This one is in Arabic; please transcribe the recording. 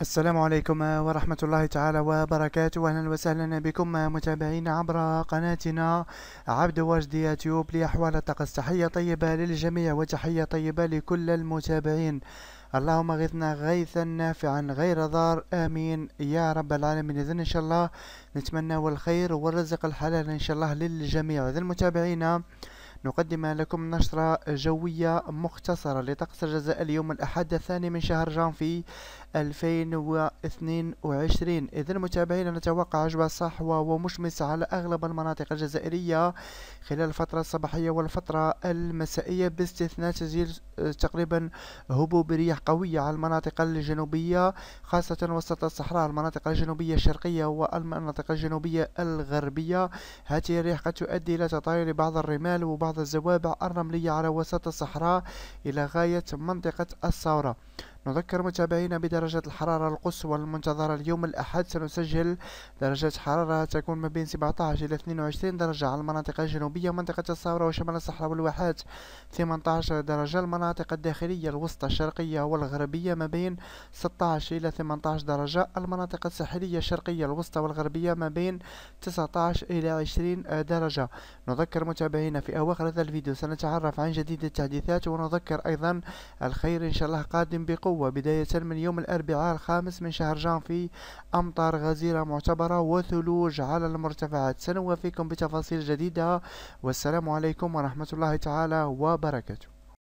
السلام عليكم ورحمة الله تعالى وبركاته أهلا وسهلا بكم متابعين عبر قناتنا عبد واجد يوتيوب لأحوال الطقس تحية طيبة للجميع وتحية طيبة لكل المتابعين اللهم غيثنا غيثا نافعا غير ضار امين يا رب العالمين اذا ان شاء الله نتمنى والخير والرزق الحلال ان شاء الله للجميع اذا متابعينا نقدم لكم نشرة جوية مختصرة لطقس الجزائر اليوم الأحد الثاني من شهر جانفي 2022 إذا المتابعين نتوقع أجواء صحوة ومشمسة على أغلب المناطق الجزائرية خلال الفترة الصباحية والفترة المسائية باستثناء تسجيل آه، تقريبا هبوب رياح قوية على المناطق الجنوبية خاصة وسط الصحراء المناطق الجنوبية الشرقية والمناطق الجنوبية الغربية هذه الرياح قد تؤدي إلى تطاير بعض الرمال وبعض بعض الزوابع الرملية على وسط الصحراء إلى غاية منطقة الثورة نذكر متابعينا بدرجة الحرارة القصوى المنتظرة اليوم الأحد سنسجل درجة حرارة تكون ما بين 17 إلى 22 درجة على المناطق الجنوبية منطقة الصورة وشمال الصحراء والواحات 18 درجة المناطق الداخلية الوسطى الشرقية والغربية ما بين 16 إلى 18 درجة المناطق الساحلية الشرقية الوسطى والغربية ما بين 19 إلى 20 درجة نذكر متابعينا في أواخر هذا الفيديو سنتعرف عن جديد التحديثات ونذكر أيضا الخير إن شاء الله قادم بقوة بقوة بداية من يوم الأربعاء الخامس من شهر جان في أمطار غزيرة معتبرة وثلوج على المرتفعات سنوافيكم بتفاصيل جديدة والسلام عليكم ورحمة الله تعالى وبركاته